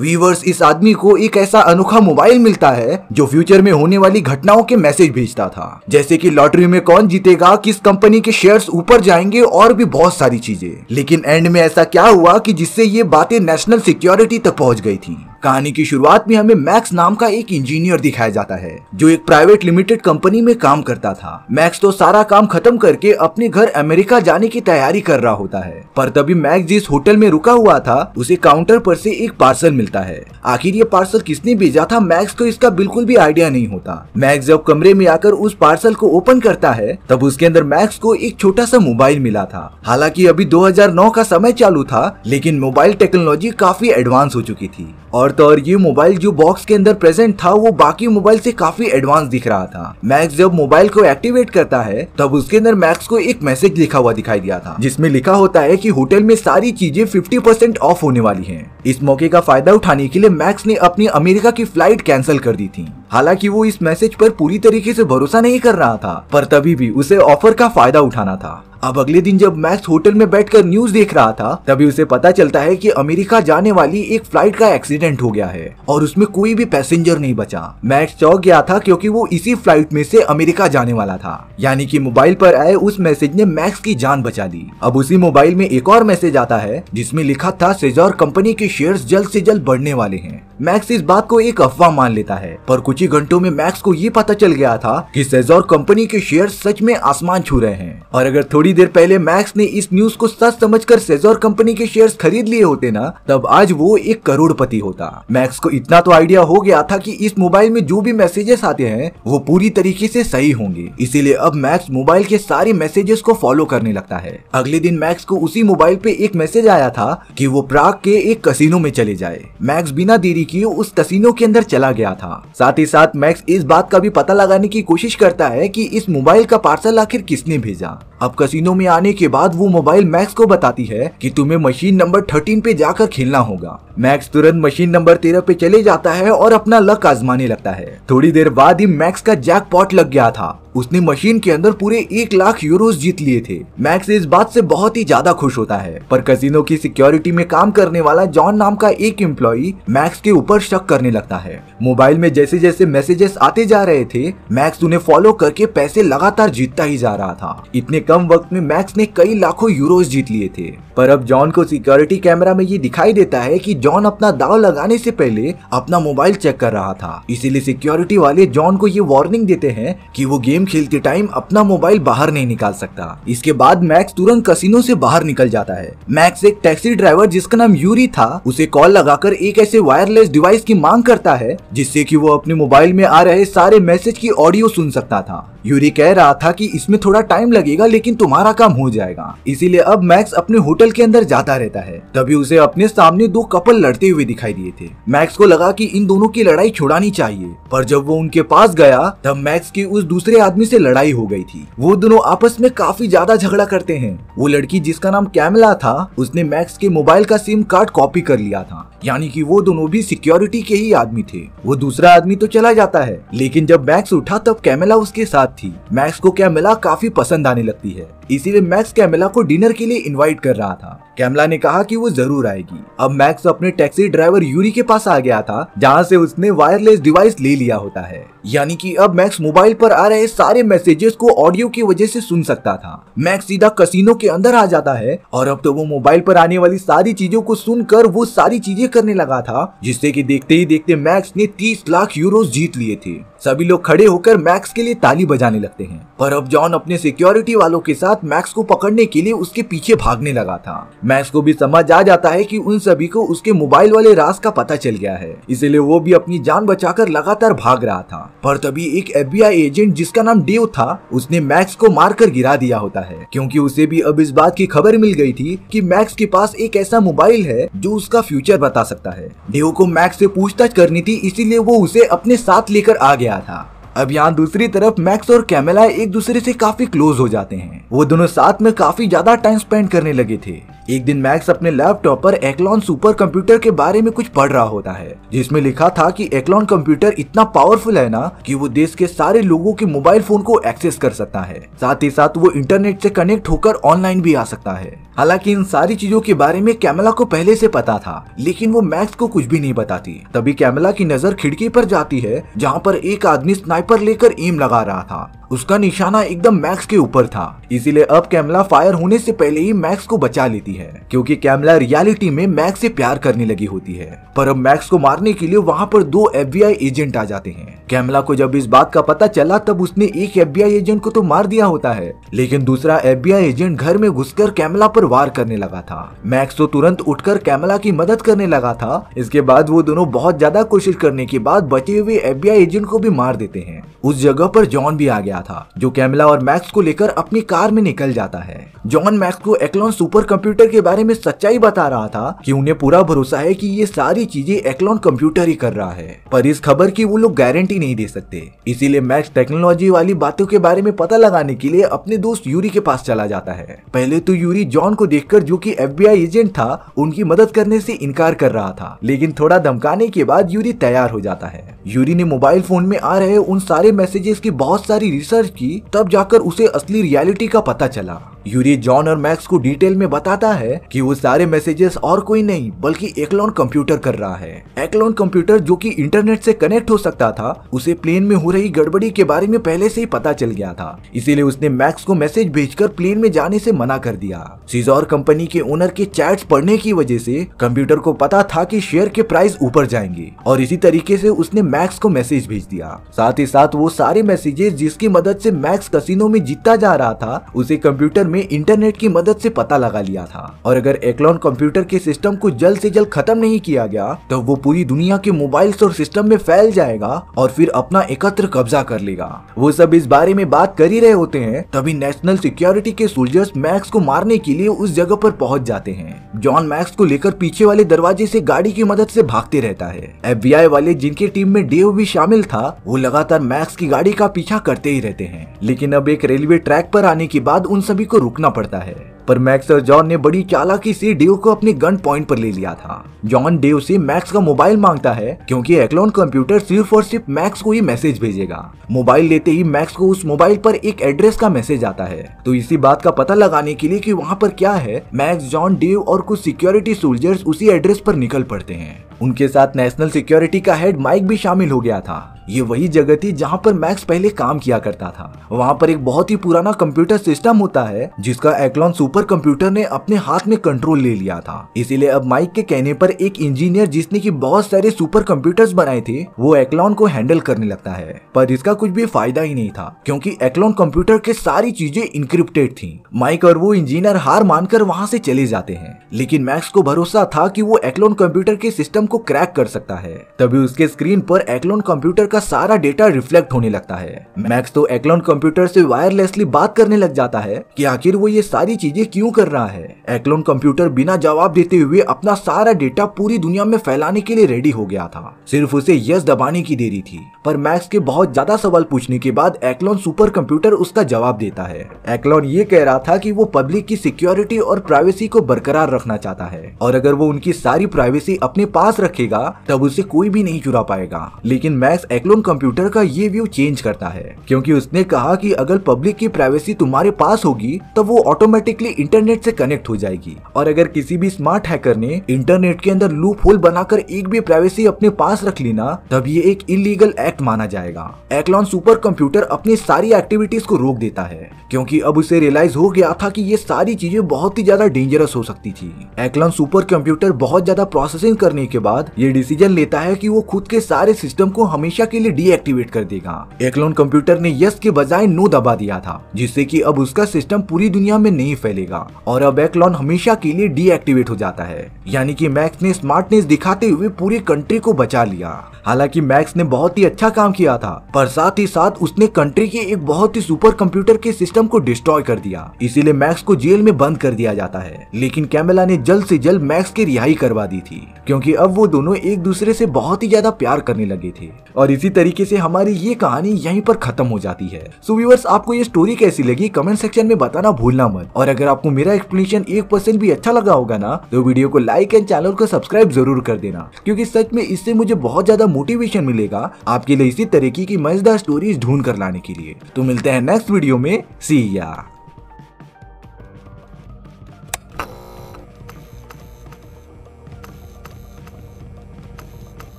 Viewers इस आदमी को एक ऐसा अनोखा मोबाइल मिलता है जो फ्यूचर में होने वाली घटनाओं के मैसेज भेजता था जैसे कि लॉटरी में कौन जीतेगा किस कंपनी के शेयर्स ऊपर जाएंगे और भी बहुत सारी चीजें लेकिन एंड में ऐसा क्या हुआ कि जिससे ये बातें नेशनल सिक्योरिटी तक पहुंच गई थी कहानी की शुरुआत में हमें मैक्स नाम का एक इंजीनियर दिखाया जाता है जो एक प्राइवेट लिमिटेड कंपनी में काम करता था मैक्स तो सारा काम खत्म करके अपने घर अमेरिका जाने की तैयारी कर रहा होता है पर तभी मैक्स जिस होटल में रुका हुआ था उसे काउंटर पर से एक पार्सल मिलता है आखिर ये पार्सल किसने भेजा था मैक्स को इसका बिल्कुल भी आइडिया नहीं होता मैक्स जब कमरे में आकर उस पार्सल को ओपन करता है तब उसके अंदर मैक्स को एक छोटा सा मोबाइल मिला था हालांकि अभी 2009 का समय चालू था लेकिन मोबाइल टेक्नोलॉजी काफी एडवांस हो चुकी थी और तो और ये मोबाइल जो बॉक्स के अंदर प्रेजेंट था वो बाकी मोबाइल से काफी एडवांस दिख रहा था मैक्स जब मोबाइल को एक्टिवेट करता है तब उसके अंदर मैक्स को एक मैसेज लिखा हुआ दिखाई दिया था जिसमें लिखा होता है कि होटल में सारी चीजें 50% ऑफ होने वाली हैं। इस मौके का फायदा उठाने के लिए मैक्स ने अपनी अमेरिका की फ्लाइट कैंसिल कर दी थी हालांकि वो इस मैसेज पर पूरी तरीके से भरोसा नहीं कर रहा था पर तभी भी उसे ऑफर का फायदा उठाना था अब अगले दिन जब मैक्स होटल में बैठकर न्यूज देख रहा था तभी उसे पता चलता है कि अमेरिका जाने वाली एक फ्लाइट का एक्सीडेंट हो गया है और उसमें कोई भी पैसेंजर नहीं बचा मैक्स चौक गया था क्योंकि वो इसी फ्लाइट में से अमेरिका जाने वाला था यानी कि मोबाइल पर आए उस मैसेज ने मैक्स की जान बचा दी अब उसी मोबाइल में एक और मैसेज आता है जिसमे लिखा था सेजोर कंपनी के शेयर जल्द ऐसी जल्द बढ़ने वाले है मैक्स इस बात को एक अफवाह मान लेता है पर कुछ कुछ ही घंटों में मैक्स को ये पता चल गया था कि सेजोर कंपनी के शेयर सच में आसमान छू रहे हैं और अगर थोड़ी देर पहले मैक्स ने इस न्यूज को सच समझकर सेजोर कंपनी के शेयर्स खरीद लिए होते ना तब आज वो एक करोड़पति होता मैक्स को इतना तो आइडिया हो गया था कि इस मोबाइल में जो भी मैसेजेस आते हैं वो पूरी तरीके से सही होंगे इसीलिए अब मैक्स मोबाइल के सारे मैसेजेस को फॉलो करने लगता है अगले दिन मैक्स को उसी मोबाइल पे एक मैसेज आया था कि वो प्राग के एक कसिनो में चले जाए मैक्स बिना देरी किए उस कसिनो के अंदर चला गया था साथ ही साथ मैक्स इस बात का भी पता लगाने की कोशिश करता है कि इस मोबाइल का पार्सल आखिर किसने भेजा अब कसिनो में आने के बाद वो मोबाइल मैक्स को बताती है कि तुम्हें मशीन नंबर थर्टीन पे जाकर खेलना होगा मैक्स तुरंत मशीन नंबर तेरह पे चले जाता है और अपना लक आजमाने लगता है थोड़ी देर बाद ही मैक्स का जैकपॉट लग गया था उसने मशीन के अंदर पूरे एक लाख यूरोस जीत लिए थे मैक्स इस बात से बहुत ही ज्यादा खुश होता है पर कसिनो की सिक्योरिटी में काम करने वाला जॉन नाम का एक एम्प्लॉय मैक्स के ऊपर शक करने लगता है मोबाइल में जैसे जैसे मैसेजेस आते जा रहे थे मैक्स उन्हें फॉलो करके पैसे लगातार जीतता ही जा रहा था इतने कम वक्त में मैक्स ने कई लाखों यूरोस जीत लिए थे पर अब जॉन को सिक्योरिटी कैमरा में ये दिखाई देता है कि जॉन अपना दाव लगाने से पहले अपना मोबाइल चेक कर रहा था इसीलिए सिक्योरिटी वाले जॉन को ये वार्निंग देते हैं कि वो गेम खेलते टाइम अपना मोबाइल बाहर नहीं निकाल सकता इसके बाद मैक्स तुरंत कसिनो से बाहर निकल जाता है मैक्स एक टैक्सी ड्राइवर जिसका नाम यूरी था उसे कॉल लगाकर एक ऐसे वायरलेस डिवाइस की मांग करता है जिससे की वो अपने मोबाइल में आ रहे सारे मैसेज की ऑडियो सुन सकता था यूरी कह रहा था कि इसमें थोड़ा टाइम लगेगा लेकिन तुम्हारा काम हो जाएगा इसीलिए अब मैक्स अपने होटल के अंदर जाता रहता है तभी उसे अपने सामने दो कपल लड़ते हुए दिखाई दिए थे मैक्स को लगा कि इन दोनों की लड़ाई छुड़ानी चाहिए पर जब वो उनके पास गया तब मैक्स की उस दूसरे आदमी से लड़ाई हो गई थी वो दोनों आपस में काफी ज्यादा झगड़ा करते हैं वो लड़की जिसका नाम कैमला था उसने मैक्स के मोबाइल का सिम कार्ड कॉपी कर लिया था यानी कि वो दोनों भी सिक्योरिटी के ही आदमी थे वो दूसरा आदमी तो चला जाता है लेकिन जब मैक्स उठा तब कैमला उसके साथ थी मैक्स को क्या मिला काफी पसंद आने लगती है इसीलिए मैक्स कैमिला को डिनर के लिए इनवाइट कर रहा था कैमला ने कहा कि वो जरूर आएगी अब मैक्स अपने टैक्सी ड्राइवर यूरी के पास आ गया था जहाँ से उसने वायरलेस डिवाइस ले लिया होता है यानी कि अब मैक्स मोबाइल पर आ रहे सारे मैसेजेस को ऑडियो की वजह से सुन सकता था मैक्स सीधा कसिनो के अंदर आ जाता है और अब तो वो मोबाइल पर आने वाली सारी चीजों को सुनकर वो सारी चीजें करने लगा था जिससे कि देखते ही देखते मैक्स ने तीस लाख यूरो जीत लिए थे सभी लोग खड़े होकर मैक्स के लिए ताली बजाने लगते हैं पर अब जॉन अपने सिक्योरिटी वालों के साथ साथ मैक्स को पकड़ने के लिए उसके पीछे भागने लगा था मैक्स को भी समझ आ जाता है कि उन सभी को उसके मोबाइल वाले रास का पता चल गया है इसलिए वो भी अपनी जान बचाकर लगातार भाग रहा था पर तभी एक एफ एजेंट जिसका नाम डेव था उसने मैक्स को मारकर गिरा दिया होता है क्योंकि उसे भी अब इस बात की खबर मिल गई थी कि मैक्स के पास एक ऐसा मोबाइल है जो उसका फ्यूचर बता सकता है डेव को मैक्स से पूछताछ करनी थी इसीलिए वो उसे अपने साथ लेकर आ गया था अब यहाँ दूसरी तरफ मैक्स और कैमेला एक दूसरे से काफी क्लोज हो जाते हैं वो दोनों साथ में काफी ज्यादा टाइम स्पेंड करने लगे थे एक दिन मैक्स अपने लैपटॉप पर एक्लॉन सुपर कंप्यूटर के बारे में कुछ पढ़ रहा होता है जिसमें लिखा था कि एक्लॉन कंप्यूटर इतना पावरफुल है ना कि वो देश के सारे लोगों के मोबाइल फोन को एक्सेस कर सकता है साथ ही साथ वो इंटरनेट से कनेक्ट होकर ऑनलाइन भी आ सकता है हालांकि इन सारी चीजों के बारे में कैमला को पहले से पता था लेकिन वो मैक्स को कुछ भी नहीं बताती तभी कैमला की नजर खिड़की पर जाती है जहाँ पर एक आदमी स्नाइपर लेकर एम लगा रहा था उसका निशाना एकदम मैक्स के ऊपर था इसीलिए अब कैमला फायर होने से पहले ही मैक्स को बचा लेती है क्योंकि कैमला रियलिटी में मैक्स से प्यार करने लगी होती है पर अब मैक्स को मारने के लिए वहाँ पर दो एफ एजेंट आ जाते हैं कैमला को जब इस बात का पता चला तब उसने एक एफ एजेंट को तो मार दिया होता है लेकिन दूसरा एफ एजेंट घर में घुसकर कैमला पर वार करने लगा था मैक्स तो तुरंत उठकर कैमला की मदद करने लगा था इसके बाद वो दोनों बहुत ज्यादा कोशिश करने के बाद बचे हुए एफ एजेंट को भी मार देते हैं उस जगह पर जॉन भी आ गया गया था जो कैमला और मैक्स को लेकर अपनी कार में निकल जाता है जॉन मैक्स को एक्लॉन सुपर कंप्यूटर के बारे में सच्चाई बता रहा था कि उन्हें पूरा भरोसा है कि ये सारी चीजें एक्लॉन कंप्यूटर ही कर रहा है पर इस खबर की वो लोग गारंटी नहीं दे सकते इसीलिए मैक्स टेक्नोलॉजी वाली बातों के बारे में पता लगाने के लिए अपने दोस्त यूरी के पास चला जाता है पहले तो यूरी जॉन को देख जो की एफ एजेंट था उनकी मदद करने से इनकार कर रहा था लेकिन थोड़ा धमकाने के बाद यूरी तैयार हो जाता है यूरी ने मोबाइल फोन में आ रहे उन सारे मैसेजेस की बहुत सारी रिसर्च की तब जाकर उसे असली रियलिटी का पता चला यूरी जॉन और मैक्स को डिटेल में बताता है कि वो सारे मैसेजेस और कोई नहीं बल्कि एकलॉन कंप्यूटर कर रहा है एकलॉन कंप्यूटर जो कि इंटरनेट से कनेक्ट हो सकता था उसे प्लेन में हो रही गड़बड़ी के बारे में पहले से ही पता चल गया था इसीलिए उसने मैक्स को मैसेज भेजकर प्लेन में जाने से मना कर दिया सीजोर कंपनी के ओनर के चैट पढ़ने की वजह से कंप्यूटर को पता था की शेयर के प्राइस ऊपर जाएंगे और इसी तरीके से उसने मैक्स को मैसेज भेज दिया साथ ही साथ वो सारे मैसेजेस जिसकी मदद से मैक्स कसिनो में जीता जा रहा था उसे कंप्यूटर में इंटरनेट की मदद से पता लगा लिया था और अगर एक्लॉन कंप्यूटर के सिस्टम को जल्द से जल्द खत्म नहीं किया गया तो वो पूरी दुनिया के मोबाइल और सिस्टम में फैल जाएगा और फिर अपना एकत्र कब्जा कर लेगा वो सब इस बारे में बात कर ही रहे होते हैं तभी नेशनल सिक्योरिटी के सोल्जर्स मैक्स को मारने के लिए उस जगह पर पहुंच जाते हैं जॉन मैक्स को लेकर पीछे वाले दरवाजे से गाड़ी की मदद से भागते रहता है एफ वाले जिनके टीम में डेव भी शामिल था वो लगातार मैक्स की गाड़ी का पीछा करते ही रहते हैं लेकिन अब एक रेलवे ट्रैक पर आने के बाद उन सभी को को रुकना पड़ता है पर मैक्स और जॉन ने बड़ी चालाकी से डेव को अपने गन पॉइंट पर ले लिया था जॉन डेव से मैक्स का मोबाइल मांगता है क्योंकि एक्लोन कंप्यूटर सिर्फ और सिर्फ मैक्स को ही मैसेज भेजेगा मोबाइल लेते ही मैक्स को उस मोबाइल पर एक एड्रेस का मैसेज आता है तो इसी बात का पता लगाने के लिए की वहाँ पर क्या है मैक्स जॉन डेव और कुछ सिक्योरिटी सोल्जर्स उसी एड्रेस पर निकल पड़ते हैं उनके साथ नेशनल सिक्योरिटी का हेड माइक भी शामिल हो गया था ये वही जगह थी जहाँ पर मैक्स पहले काम किया करता था वहाँ पर एक बहुत ही पुराना कंप्यूटर सिस्टम होता है जिसका एक्लॉन सुपर कंप्यूटर ने अपने हाथ में कंट्रोल ले लिया था इसीलिए अब माइक के कहने पर एक इंजीनियर जिसने की बहुत सारे सुपर कंप्यूटर्स बनाए थे वो एक्लॉन को हैंडल करने लगता है पर इसका कुछ भी फायदा ही नहीं था क्योंकि एक्लॉन कंप्यूटर के सारी चीजें इंक्रिप्टेड थी माइक और वो इंजीनियर हार मानकर वहाँ से चले जाते हैं लेकिन मैक्स को भरोसा था की वो एक्लॉन कंप्यूटर के सिस्टम को क्रैक कर सकता है तभी उसके स्क्रीन पर एक्लॉन कंप्यूटर का का सारा डेटा रिफ्लेक्ट होने लगता है मैक्स तो एक्लॉन कंप्यूटर से वायरलेसली बात करने लग जाता है कि आखिर वो ये सारी चीजें क्यों कर रहा है एक्लॉन कंप्यूटर बिना जवाब देते हुए अपना सारा डेटा पूरी दुनिया में फैलाने के लिए रेडी हो गया था सिर्फ उसे यस दबाने की देरी थी पर मैक्स के बहुत ज्यादा सवाल पूछने के बाद एक्लॉन सुपर कंप्यूटर उसका जवाब देता है एक्लॉन ये कह रहा था की वो पब्लिक की सिक्योरिटी और प्राइवेसी को बरकरार रखना चाहता है और अगर वो उनकी सारी प्राइवेसी अपने पास रखेगा तब उसे कोई भी नहीं चुरा पाएगा लेकिन मैक्स एक्लॉन साइक्लोन कंप्यूटर का ये व्यू चेंज करता है क्योंकि उसने कहा कि अगर पब्लिक की प्राइवेसी तुम्हारे पास होगी तो वो ऑटोमेटिकली इंटरनेट से कनेक्ट हो जाएगी और अगर किसी भी स्मार्ट हैकर ने इंटरनेट के अंदर लूप होल बनाकर एक भी प्राइवेसी अपने पास रख ली ना तब ये एक इलीगल एक्ट माना जाएगा एक्लॉन सुपर कंप्यूटर अपनी सारी एक्टिविटीज को रोक देता है क्योंकि अब उसे रियलाइज हो गया था कि ये सारी चीजें बहुत ही ज्यादा डेंजरस हो सकती थी एक्लॉन सुपर कंप्यूटर बहुत ज्यादा प्रोसेसिंग करने के बाद ये डिसीजन लेता है कि वो खुद के सारे सिस्टम को हमेशा के के लिए डीएक्टिवेट कर देगा एक्लोन कंप्यूटर ने यस के बजाय नो दबा दिया था जिससे कि अब उसका सिस्टम पूरी दुनिया में नहीं फैलेगा और अब एक्लोन हमेशा के लिए डीएक्टिवेट हो जाता है यानी कि मैक्स ने स्मार्टनेस दिखाते हुए पूरी कंट्री को बचा लिया हालांकि मैक्स ने बहुत ही अच्छा काम किया था पर साथ ही साथ उसने कंट्री के एक बहुत ही सुपर कंप्यूटर के सिस्टम को डिस्ट्रॉय कर दिया इसीलिए मैक्स को जेल में बंद कर दिया जाता है लेकिन कैमेला ने जल्द से जल्द मैक्स की रिहाई करवा दी थी क्योंकि अब वो दोनों एक दूसरे से बहुत ही ज्यादा प्यार करने लगे थे और इसी तरीके से हमारी ये कहानी यहीं पर खत्म हो जाती है सो व्यूवर्स आपको ये स्टोरी कैसी लगी कमेंट सेक्शन में बताना भूलना मत और अगर आपको मेरा एक्सप्लेनेशन एक परसेंट भी अच्छा लगा होगा ना तो वीडियो को लाइक एंड चैनल को सब्सक्राइब जरूर कर देना क्योंकि सच में इससे मुझे बहुत ज्यादा मोटिवेशन मिलेगा आपके लिए इसी तरीके की मजेदार स्टोरीज ढूंढ कर लाने के लिए तो मिलते हैं नेक्स्ट वीडियो में सी या